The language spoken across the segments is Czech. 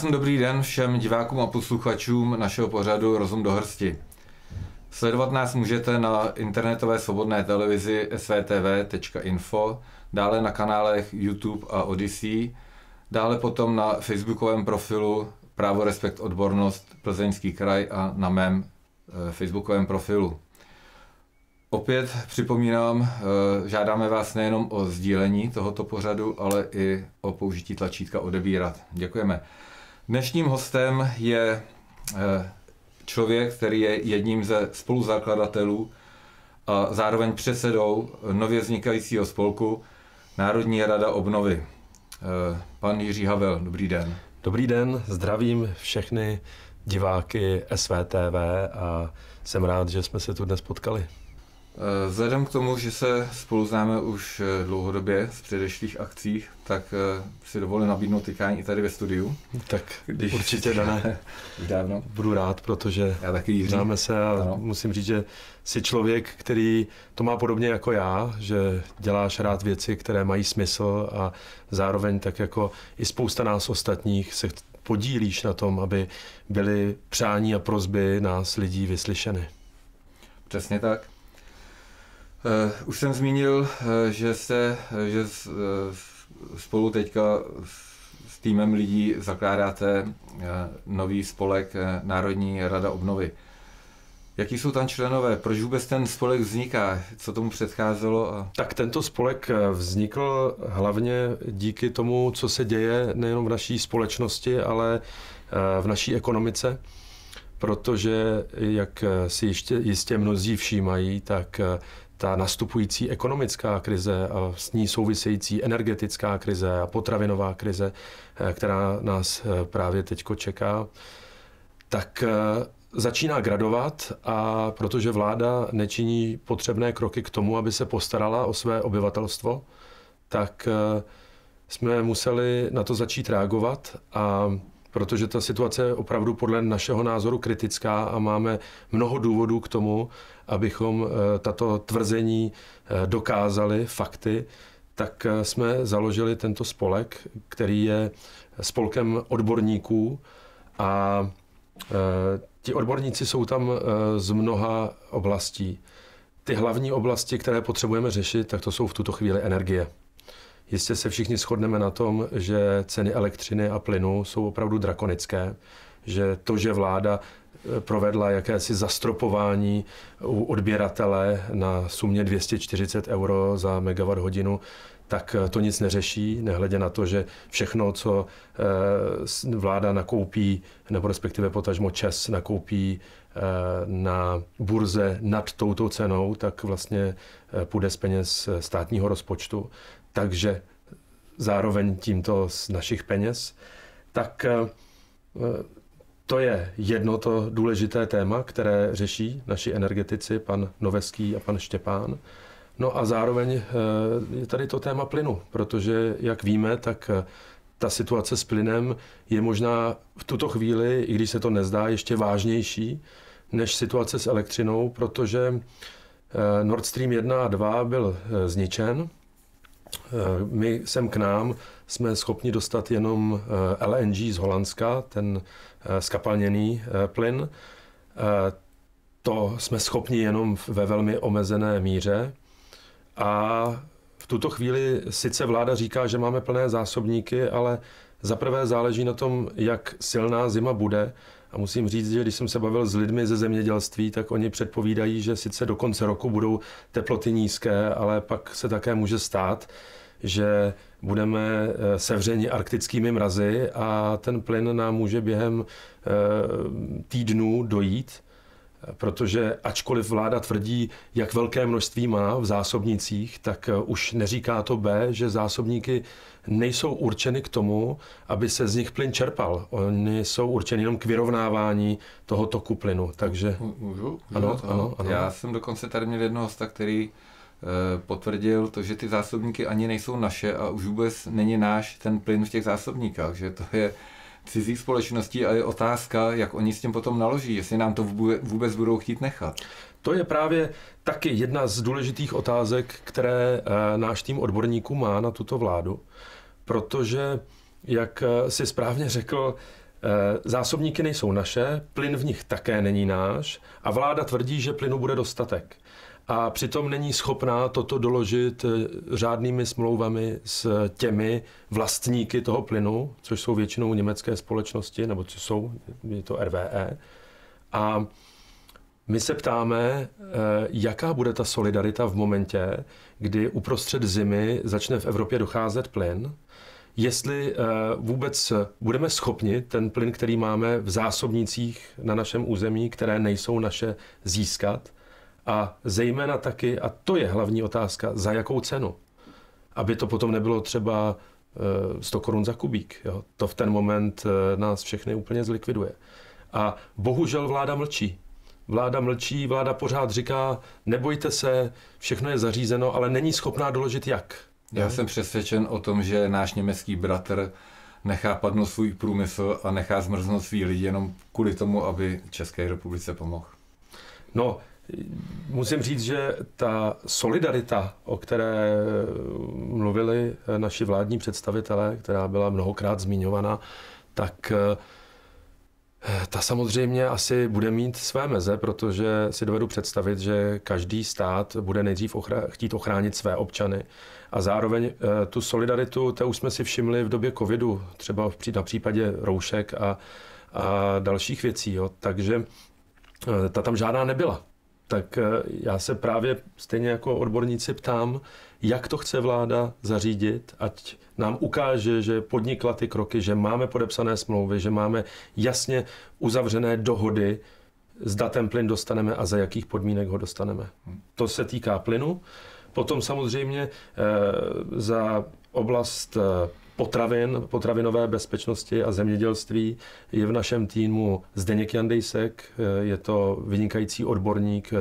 Krásný dobrý den všem divákům a posluchačům našeho pořadu Rozum do hrsti. Sledovat nás můžete na internetové svobodné televizi svtv.info, dále na kanálech YouTube a Odyssey, dále potom na facebookovém profilu Právo, respekt, odbornost, Plzeňský kraj a na mém eh, facebookovém profilu. Opět připomínám, eh, žádáme vás nejenom o sdílení tohoto pořadu, ale i o použití tlačítka odebírat. Děkujeme. Dnešním hostem je eh, člověk, který je jedním ze spoluzakladatelů a zároveň předsedou nově vznikajícího spolku Národní rada obnovy. Eh, pan Jiří Havel, dobrý den. Dobrý den, zdravím všechny diváky SVTV a jsem rád, že jsme se tu dnes potkali. Eh, vzhledem k tomu, že se spolu známe už eh, dlouhodobě z předešlých akcí, tak eh, si dovolím nabídnout tykání i tady ve studiu. Tak když určitě dané. dávno. Budu rád, protože já taky známe se a ano. musím říct, že jsi člověk, který to má podobně jako já, že děláš rád věci, které mají smysl a zároveň tak jako i spousta nás ostatních se podílíš na tom, aby byly přání a prozby nás lidí vyslyšeny. Přesně tak. Eh, už jsem zmínil, eh, že, se, eh, že spolu teďka s týmem lidí zakládáte nový spolek Národní rada obnovy. Jaký jsou tam členové? Proč vůbec ten spolek vzniká? Co tomu předcházelo? A... Tak tento spolek vznikl hlavně díky tomu, co se děje nejenom v naší společnosti, ale v naší ekonomice protože, jak si ještě, jistě mnozí všímají, tak eh, ta nastupující ekonomická krize a s ní související energetická krize a potravinová krize, eh, která nás eh, právě teď čeká, tak začíná gradovat a protože vláda nečiní potřebné kroky k tomu, aby se postarala o své obyvatelstvo, tak jsme museli na to začít reagovat a protože ta situace je opravdu podle našeho názoru kritická a máme mnoho důvodů k tomu, abychom eh, tato tvrzení eh, dokázali fakty, tak eh, jsme založili tento spolek, který je spolkem odborníků a ti odborníci jsou tam z mnoha oblastí. Ty hlavní oblasti, které potřebujeme řešit, tak to jsou v tuto chvíli energie. Jistě se všichni shodneme na tom, že ceny elektřiny a plynu jsou opravdu drakonické, že to, že vláda eh, provedla jakési zastropování u odběratele na sumě 240 euro za megawatt hodinu, tak eh, to nic neřeší, nehledě na to, že všechno, co eh, vláda nakoupí, nebo respektive potažmo ČES nakoupí na burze nad touto cenou, tak vlastně půjde z peněz státního rozpočtu takže zároveň tímto z našich peněz, tak eh, to je jedno to důležité téma, které řeší naši energetici, pan Noveský a pan Štěpán. No a zároveň eh, je tady to téma plynu, protože jak víme, tak eh, ta situace s plynem je možná v tuto chvíli, i když se to nezdá, ještě vážnější než situace s elektřinou, protože Nord Stream 1 a 2 byl zničen Eh, my sem k nám jsme schopni dostat jenom eh, LNG z Holandska, ten eh, skapalněný plyn. To jsme schopni jenom ve velmi omezené míře. A v tuto chvíli sice vláda říká, že máme plné zásobníky, ale zaprvé záleží na tom, jak silná zima bude a musím říct, že když jsem se bavil s lidmi ze zemědělství, tak oni předpovídají, že sice do konce roku budou teploty nízké, ale pak se také může stát, že budeme eh, sevřeni arktickými mrazy a ten plyn nám může během eh, týdnů dojít protože ačkoliv vláda tvrdí, jak velké množství má v zásobnicích, tak eh, už neříká to B, že zásobníky nejsou určeny k tomu, aby se z nich plyn čerpal. Oni jsou určeny jenom k vyrovnávání toho toku plynu. Takže... Můžu? Ano, to? ano, ano. Já jsem dokonce tady měl jednoho hosta, který eh, potvrdil to, že ty zásobníky ani nejsou naše a už vůbec není náš ten plyn v těch zásobníkách, že to je cizích společností a je otázka, jak oni s tím potom naloží, jestli nám to vůbec budou chtít nechat. To je právě taky jedna z důležitých otázek, které eh, náš tým odborníků má na tuto vládu, protože, jak eh, si správně řekl, eh, zásobníky nejsou naše, plyn v nich také není náš a vláda tvrdí, že plynu bude dostatek a přitom není schopná toto doložit eh, řádnými smlouvami s těmi vlastníky toho plynu, což jsou většinou německé společnosti, nebo co jsou, je to RVE. A my se ptáme, eh, jaká bude ta solidarita v momentě, kdy uprostřed zimy začne v Evropě docházet plyn, jestli eh, vůbec budeme schopni ten plyn, který máme v zásobnicích na našem území, které nejsou naše, získat – a zejména taky, a to je hlavní otázka, za jakou cenu. Aby to potom nebylo třeba 100 eh, korun za kubík. Jo. To v ten moment eh, nás všechny úplně zlikviduje. A bohužel vláda mlčí. Vláda mlčí, vláda pořád říká, nebojte se, všechno je zařízeno, ale není schopná doložit jak. Já jsem přesvědčen o tom, že náš německý bratr nechá padnout svůj průmysl a nechá zmrznout svý lidi jenom kvůli tomu, aby České republice pomohl. No, Musím říct, že ta solidarita, o které mluvili naši vládní představitelé, která byla mnohokrát zmiňovaná, tak eh, ta samozřejmě asi bude mít své meze, protože si dovedu představit, že každý stát bude nejdřív ochra- chtít ochránit své občany. A zároveň eh, tu solidaritu, to už jsme si všimli v době covidu, třeba na případě roušek a, a dalších věcí. Jo. Takže eh, ta tam žádná nebyla tak eh, já se právě stejně jako odborníci ptám, jak to chce vláda zařídit, ať nám ukáže, že podnikla ty kroky, že máme podepsané smlouvy, že máme jasně uzavřené dohody, zda ten plyn dostaneme a za jakých podmínek ho dostaneme. To se týká plynu. Potom samozřejmě eh, za oblast eh, potravin, potravinové bezpečnosti a zemědělství. Je v našem týmu Zdeněk Jandejsek, eh, je to vynikající odborník, eh,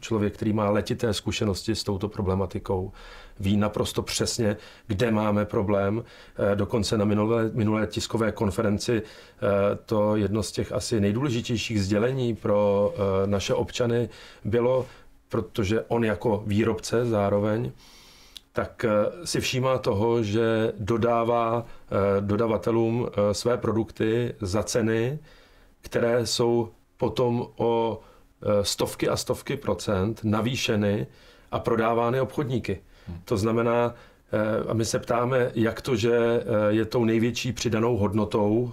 člověk, který má letité zkušenosti s touto problematikou. Ví naprosto přesně, kde máme problém. Eh, dokonce na minulé, minulé tiskové konferenci to jedno z těch asi nejdůležitějších sdělení pro naše občany bylo, protože on jako výrobce zároveň tak eh, si všímá toho, že dodává eh, dodavatelům eh, své produkty za ceny, které jsou potom o stovky a stovky procent navýšeny a prodávány obchodníky. Hmm. To znamená, a my se ptáme, jak to, že je tou největší přidanou hodnotou,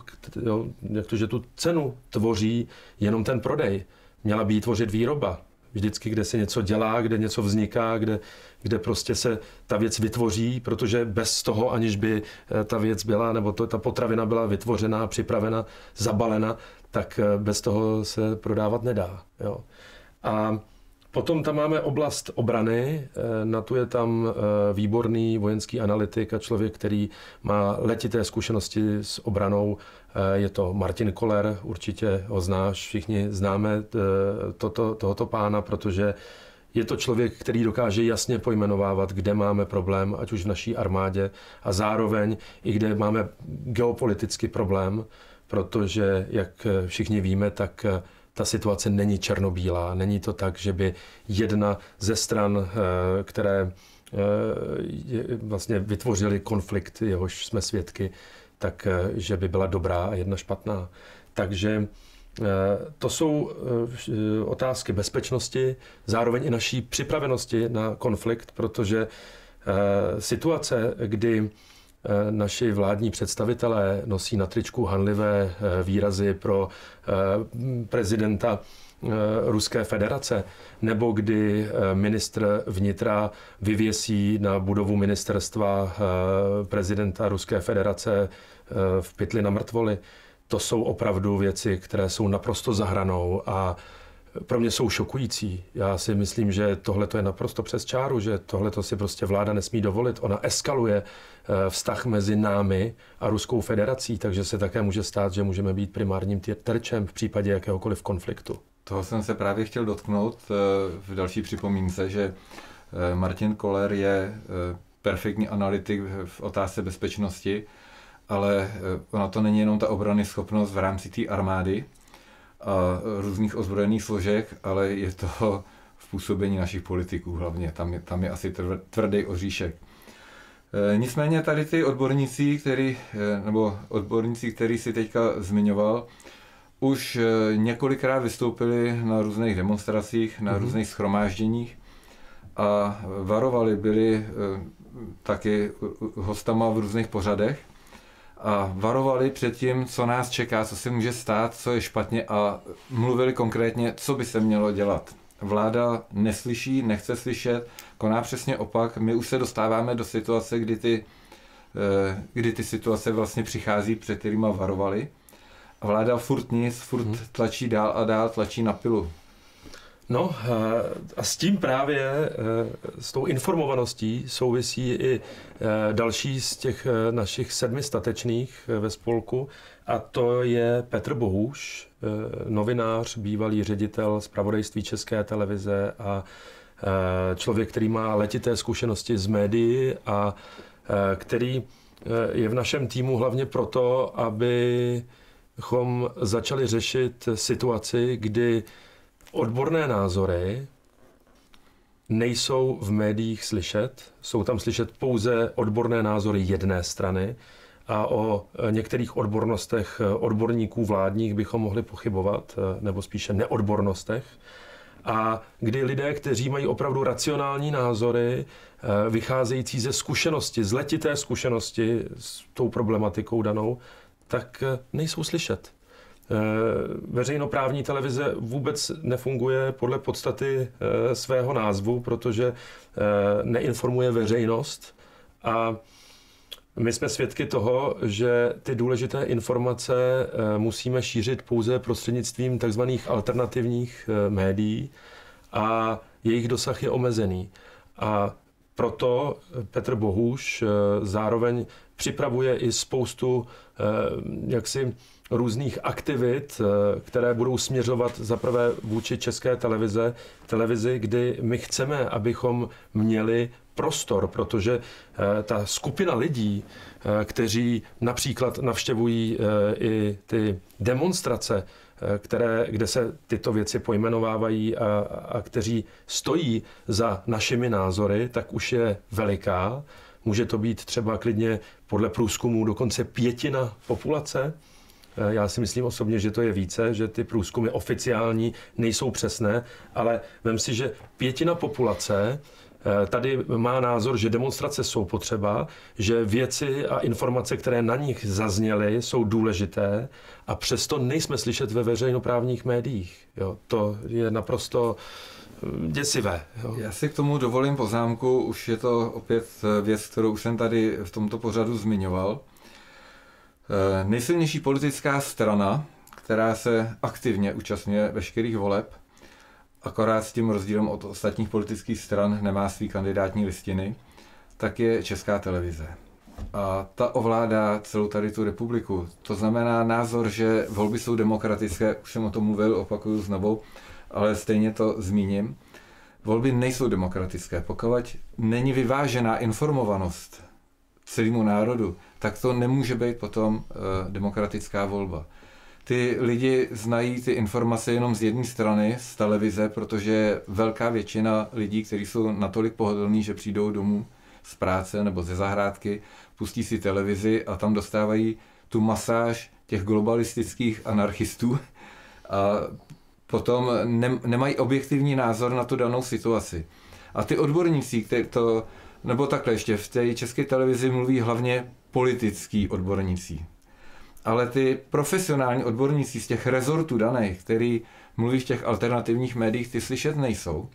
jak to, že tu cenu tvoří jenom ten prodej. Měla by ji tvořit výroba. Vždycky, kde se něco dělá, kde něco vzniká, kde kde prostě se ta věc vytvoří, protože bez toho, aniž by eh, ta věc byla, nebo to, ta potravina byla vytvořena, připravena, zabalena, tak eh, bez toho se prodávat nedá. Jo. A Potom tam máme oblast obrany, eh, na tu je tam výborný vojenský analytik a člověk, který má letité zkušenosti s obranou. Je to Martin Koller, určitě ho znáš, všichni známe toto, tohoto pána, protože je to člověk, který dokáže jasně pojmenovávat, kde máme problém, ať už v naší armádě, a zároveň i kde máme geopolitický problém, protože, jak všichni víme, tak eh, ta situace není černobílá. Není to tak, že by jedna ze stran, eh, které eh, vlastně vytvořili konflikt, jehož jsme svědky, tak že by byla dobrá a jedna špatná. Takže Eh, to jsou eh, otázky bezpečnosti, zároveň i naší připravenosti na konflikt, protože eh, situace, kdy naši vládní představitelé nosí na tričku hanlivé výrazy pro prezidenta Ruské federace, nebo kdy ministr vnitra vyvěsí na budovu ministerstva prezidenta Ruské federace v pytli na mrtvoli, to jsou opravdu věci, které jsou naprosto zahranou a pro mě jsou šokující. Já si myslím, že tohle je naprosto přes čáru, že tohle si prostě vláda nesmí dovolit. Ona eskaluje eh, vztah mezi námi a Ruskou federací, takže se také může stát, že můžeme být primárním terčem v případě jakéhokoliv konfliktu. Toho jsem se právě chtěl dotknout eh, v další připomínce, že eh, Martin Koller je perfektní analytik v otázce bezpečnosti ale eh, ona to není jenom ta obrany schopnost v rámci té armády a různých ozbrojených složek, ale je to v působení našich politiků hlavně. Tam je, tam je asi tvrdý oříšek. Eh, nicméně tady ty odborníci, který, eh, nebo odborníci, který si teďka zmiňoval, už několikrát vystoupili na různých demonstracích, na mm-hmm. různých schromážděních a varovali, byli taky hostama v různých pořadech a varovali před tím, co nás čeká, co se může stát, co je špatně a mluvili konkrétně, co by se mělo dělat. Vláda neslyší, nechce slyšet, koná přesně opak. My už se dostáváme do situace, kdy ty, eh, kdy ty situace vlastně přichází, před kterými varovali. A vláda furt nic, furt mhm. tlačí dál a dál, tlačí na pilu. No eh, a s tím právě, eh, s tou informovaností souvisí i eh, další z těch našich sedmi statečných ve spolku a to je Petr Bohuš, novinář, bývalý ředitel zpravodajství České televize a člověk, který má letité zkušenosti z médií a který je v našem týmu hlavně proto, abychom začali řešit situaci, kdy Odborné názory nejsou v médiích slyšet, jsou tam slyšet pouze odborné názory jedné strany a o některých odbornostech odborníků vládních bychom mohli pochybovat, nebo spíše neodbornostech. A kdy lidé, kteří mají opravdu racionální názory, vycházející ze zkušenosti, z letité zkušenosti s tou problematikou danou, tak nejsou slyšet. Eh, veřejnoprávní televize vůbec nefunguje podle podstaty eh, svého názvu, protože eh, neinformuje veřejnost a my jsme svědky toho, že ty důležité informace musíme šířit pouze prostřednictvím tzv. alternativních médií a jejich dosah je omezený. A proto Petr Bohuš zároveň připravuje i spoustu jaksi různých aktivit, eh, které budou směřovat zaprvé vůči české televize, televizi, kdy my chceme, abychom měli prostor, protože eh, ta skupina lidí, eh, kteří například navštěvují i ty demonstrace, které, kde se tyto věci pojmenovávají a, a kteří stojí za našimi názory, tak už je veliká. Může to být třeba klidně podle průzkumů dokonce pětina populace. Eh, já si myslím osobně, že to je více, že ty průzkumy oficiální nejsou přesné, ale vem si, že pětina populace eh, tady má názor, že demonstrace jsou potřeba, že věci a informace, které na nich zazněly, jsou důležité a přesto nejsme slyšet ve veřejnoprávních médiích. Jo, to je naprosto eh, děsivé. Jo. Já si k tomu dovolím poznámku, už je to opět věc, kterou jsem tady v tomto pořadu zmiňoval. Eh, nejsilnější politická strana, která se aktivně účastňuje veškerých voleb, akorát s tím rozdílem od ostatních politických stran nemá svý kandidátní listiny, tak je Česká televize. A ta ovládá celou tady tu republiku. To znamená názor, že volby jsou demokratické, už jsem o tom mluvil, opakuju znovu, ale stejně to zmíním. Volby nejsou demokratické, pokud není vyvážená informovanost celému národu, tak to nemůže být potom eh, demokratická volba. Ty lidi znají ty informace jenom z jedné strany, z televize, protože velká většina lidí, kteří jsou natolik pohodlní, že přijdou domů z práce nebo ze zahrádky, pustí si televizi a tam dostávají tu masáž těch globalistických anarchistů a potom nemají objektivní názor na tu danou situaci. A ty odborníci, kteří to, nebo takhle ještě, v té české televizi mluví hlavně politický odborníci. Ale ty profesionální odborníci z těch rezortů daných, který mluví v těch alternativních médiích, ty slyšet nejsou.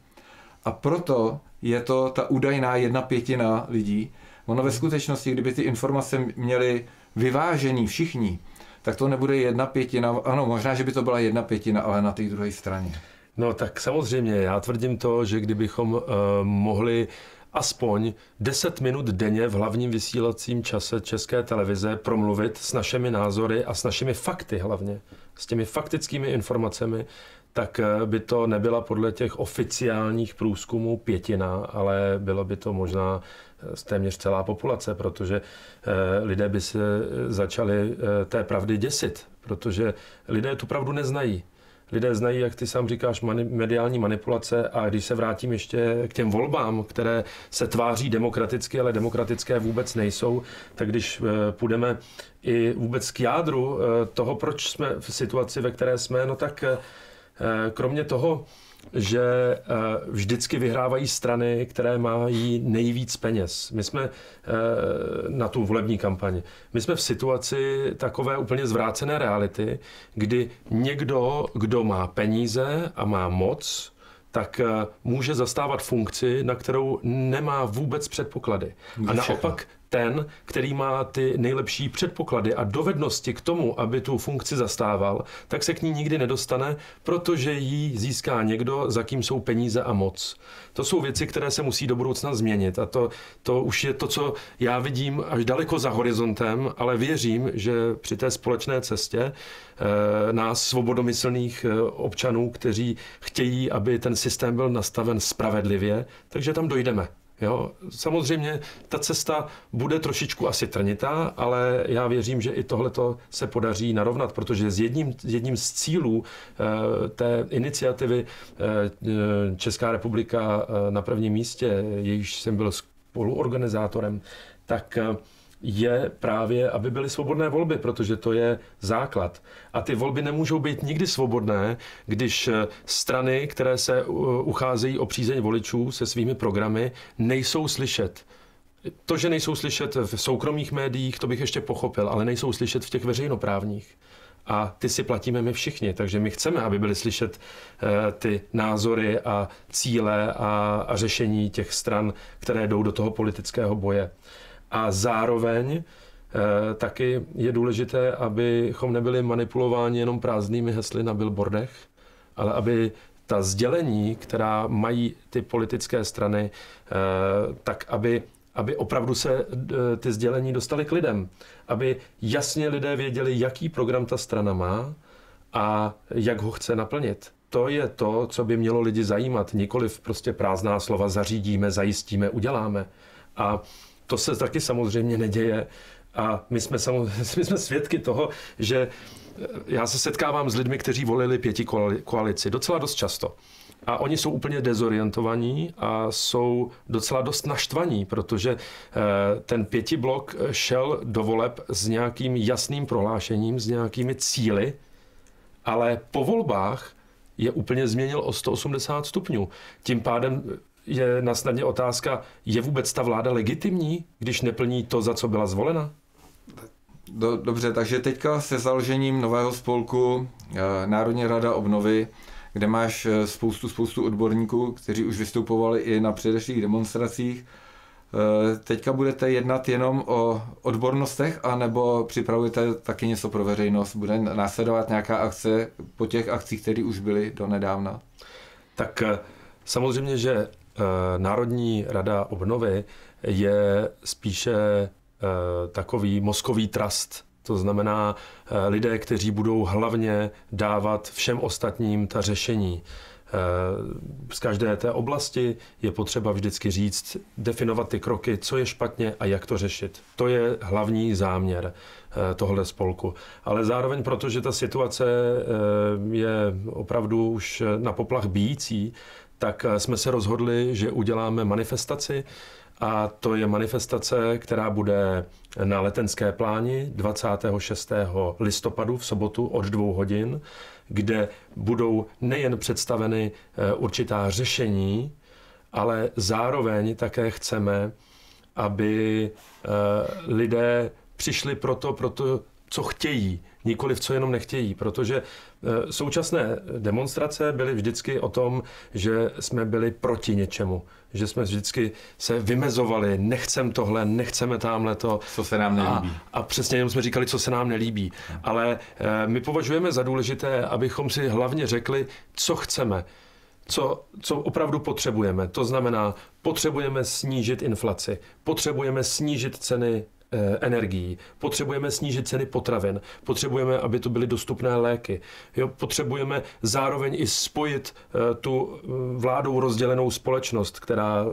A proto je to ta údajná jedna pětina lidí. Ono ve skutečnosti, kdyby ty informace měly vyvážení všichni, tak to nebude jedna pětina. Ano, možná, že by to byla jedna pětina, ale na té druhé straně. No tak samozřejmě, já tvrdím to, že kdybychom uh, mohli aspoň 10 minut denně v hlavním vysílacím čase České televize promluvit s našimi názory a s našimi fakty hlavně, s těmi faktickými informacemi, tak eh, by to nebyla podle těch oficiálních průzkumů pětina, ale bylo by to možná eh, téměř celá populace, protože eh, lidé by se začali té pravdy děsit, protože lidé tu pravdu neznají lidé znají, jak ty sám říkáš, mani- mediální manipulace a když se vrátím ještě k těm volbám, které se tváří demokraticky, ale demokratické vůbec nejsou, tak když eh, půjdeme i vůbec k jádru eh, toho, proč jsme v situaci, ve které jsme, no tak eh, kromě toho, že eh, vždycky vyhrávají strany, které mají nejvíc peněz. My jsme eh, na tu volební kampani. My jsme v situaci takové úplně zvrácené reality, kdy někdo, kdo má peníze a má moc, tak eh, může zastávat funkci, na kterou nemá vůbec předpoklady. A naopak ten, který má ty nejlepší předpoklady a dovednosti k tomu, aby tu funkci zastával, tak se k ní nikdy nedostane, protože ji získá někdo, za kým jsou peníze a moc. To jsou věci, které se musí do budoucna změnit a to, to už je to, co já vidím až daleko za horizontem, ale věřím, že při té společné cestě eh, nás svobodomyslných eh, občanů, kteří chtějí, aby ten systém byl nastaven spravedlivě, takže tam dojdeme. Jo, samozřejmě ta cesta bude trošičku asi trnitá, ale já věřím, že i tohleto se podaří narovnat, protože s jedním, jedním z cílů eh, té iniciativy eh, Česká republika eh, na prvním místě, jejíž jsem byl spoluorganizátorem, tak eh, je právě, aby byly svobodné volby, protože to je základ. A ty volby nemůžou být nikdy svobodné, když eh, strany, které se eh, ucházejí o přízeň voličů se svými programy, nejsou slyšet. To, že nejsou slyšet v soukromých médiích, to bych ještě pochopil, ale nejsou slyšet v těch veřejnoprávních. A ty si platíme my všichni, takže my chceme, aby byly slyšet eh, ty názory a cíle a, a řešení těch stran, které jdou do toho politického boje. A zároveň eh, taky je důležité, abychom nebyli manipulováni jenom prázdnými hesly na billboardech, ale aby ta sdělení, která mají ty politické strany, eh, tak aby aby opravdu se eh, ty sdělení dostaly k lidem, aby jasně lidé věděli, jaký program ta strana má a jak ho chce naplnit. To je to, co by mělo lidi zajímat, nikoliv prostě prázdná slova zařídíme, zajistíme, uděláme. A to se taky samozřejmě neděje. A my jsme, samozřejmě, my jsme svědky toho, že eh, já se setkávám s lidmi, kteří volili pěti koalici docela dost často. A oni jsou úplně dezorientovaní a jsou docela dost naštvaní, protože eh, ten pěti blok eh, šel do voleb s nějakým jasným prohlášením, s nějakými cíly, ale po volbách je úplně změnil o 180 stupňů. Tím pádem je na snadně otázka, je vůbec ta vláda legitimní, když neplní to, za co byla zvolena? Do, dobře, takže teďka se založením nového spolku eh, Národní rada obnovy, kde máš eh, spoustu, spoustu odborníků, kteří už vystupovali i na předešlých demonstracích, eh, Teďka budete jednat jenom o odbornostech, anebo připravujete taky něco pro veřejnost? Bude následovat nějaká akce po těch akcích, které už byly do nedávna? Tak samozřejmě, že Eh, Národní rada obnovy je spíše eh, takový mozkový trust. To znamená eh, lidé, kteří budou hlavně dávat všem ostatním ta řešení. Z každé té oblasti je potřeba vždycky říct, definovat ty kroky, co je špatně a jak to řešit. To je hlavní záměr. Eh, tohle spolku. Ale zároveň proto, že ta situace eh, je opravdu už na poplach bíjící, tak eh, jsme se rozhodli, že uděláme manifestaci a to je manifestace, která bude na letenské pláni 26. listopadu v sobotu od dvou hodin, kde budou nejen představeny určitá řešení, ale zároveň také chceme, aby lidé přišli proto, proto co chtějí, nikoliv co jenom nechtějí, protože eh, současné demonstrace byly vždycky o tom, že jsme byli proti něčemu, že jsme vždycky se vymezovali, nechcem tohle, nechceme tamhle to. Co se nám nelíbí. A, a přesně jenom jsme říkali, co se nám nelíbí. Ale eh, my považujeme za důležité, abychom si hlavně řekli, co chceme co, co opravdu potřebujeme. To znamená, potřebujeme snížit inflaci, potřebujeme snížit ceny Eh, energií, potřebujeme snížit ceny potravin, potřebujeme, aby to byly dostupné léky, jo, potřebujeme zároveň i spojit eh, tu eh, vládou rozdělenou společnost, která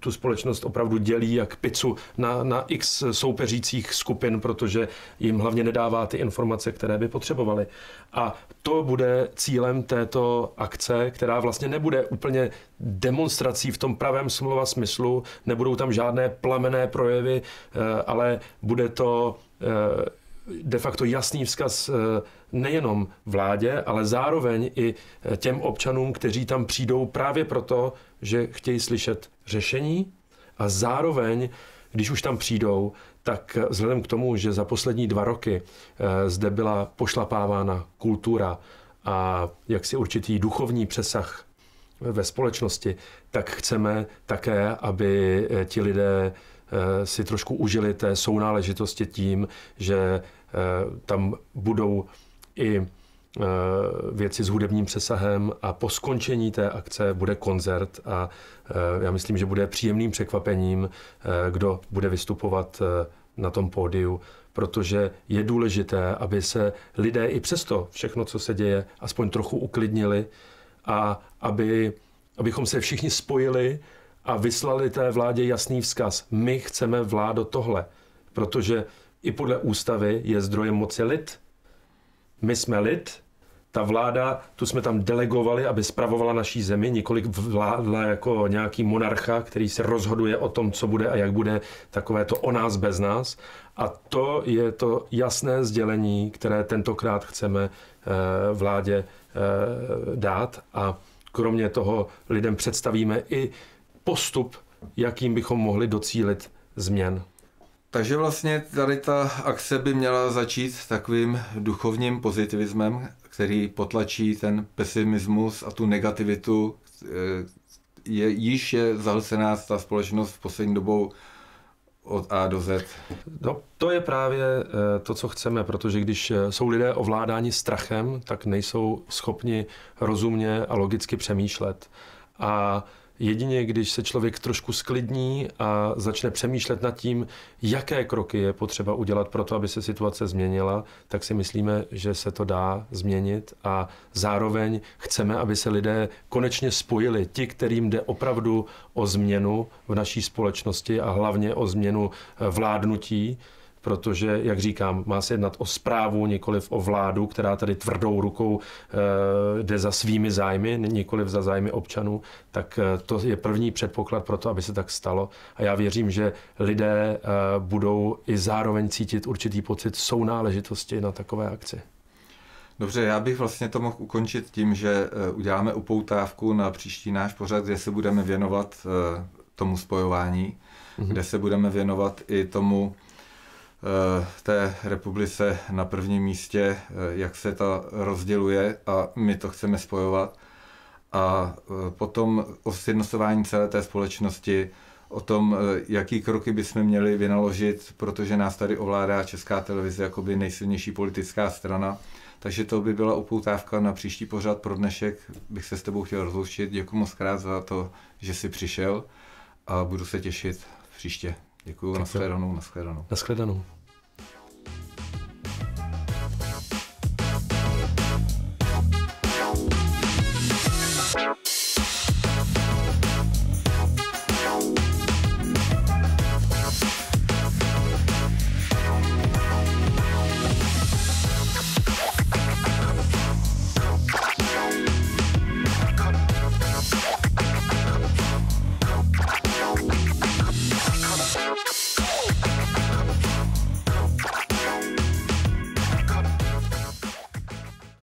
tu společnost opravdu dělí jak pizzu na, na x soupeřících skupin, protože jim hlavně nedává ty informace, které by potřebovali. A to bude cílem této akce, která vlastně nebude úplně demonstrací v tom pravém slova smyslu, nebudou tam žádné plamené projevy, ale bude to eh, de facto jasný vzkaz eh, nejenom vládě, ale zároveň i eh, těm občanům, kteří tam přijdou právě proto, že chtějí slyšet řešení a zároveň, když už tam přijdou, tak vzhledem k tomu, že za poslední dva roky zde byla pošlapávána kultura a jaksi určitý duchovní přesah ve společnosti, tak chceme také, aby ti lidé Eh, si trošku užili té sounáležitosti tím, že eh, tam budou i eh, věci s hudebním přesahem a po skončení té akce bude koncert a já myslím, že bude příjemným překvapením, kdo bude vystupovat na tom pódiu, protože je důležité, aby se lidé i přesto všechno, co se děje, aspoň trochu uklidnili a aby, abychom se všichni spojili a vyslali té vládě jasný vzkaz. My chceme vládo tohle, protože i podle ústavy je zdrojem moci lid. My jsme lid, ta vláda, tu jsme tam delegovali, aby spravovala naší zemi, nikoli vládla jako nějaký monarcha, který se rozhoduje o tom, co bude a jak bude, takové to o nás bez nás. A to je to jasné sdělení, které tentokrát chceme eh, vládě eh, dát a kromě toho lidem představíme i postup, jakým bychom mohli docílit změn. Takže vlastně tady ta akce by měla začít takovým duchovním pozitivismem, který potlačí ten pesimismus a tu negativitu. Eh, je, již je zahlcená ta společnost v poslední dobou od A do Z. No, to je právě eh, to, co chceme, protože když eh, jsou lidé ovládáni strachem, tak nejsou schopni rozumně a logicky přemýšlet. A Jedině když se člověk trošku sklidní a začne přemýšlet nad tím, jaké kroky je potřeba udělat pro to, aby se situace změnila, tak si myslíme, že se to dá změnit a zároveň chceme, aby se lidé konečně spojili, ti, kterým jde opravdu o změnu v naší společnosti a hlavně o změnu eh, vládnutí, protože, jak říkám, má se jednat o zprávu, nikoliv o vládu, která tady tvrdou rukou eh, jde za svými zájmy, nikoliv za zájmy občanů, tak eh, to je první předpoklad pro to, aby se tak stalo. A já věřím, že lidé eh, budou i zároveň cítit určitý pocit sounáležitosti na takové akci. Dobře, já bych vlastně to mohl ukončit tím, že uděláme upoutávku na příští náš pořad, kde se budeme věnovat tomu spojování, mm-hmm. kde se budeme věnovat i tomu, Eh, té republice na prvním místě, eh, jak se ta rozděluje a my to chceme spojovat. A eh, potom o sjednocování celé té společnosti, o tom, jaký kroky bychom měli vynaložit, protože nás tady ovládá Česká televize jako by nejsilnější politická strana. Takže to by byla upoutávka na příští pořad pro dnešek. Bych se s tebou chtěl rozloučit. Děkuji moc krát za to, že jsi přišel a budu se těšit příště. Děkuji, nashledanou, nashledanou. Nashledanou.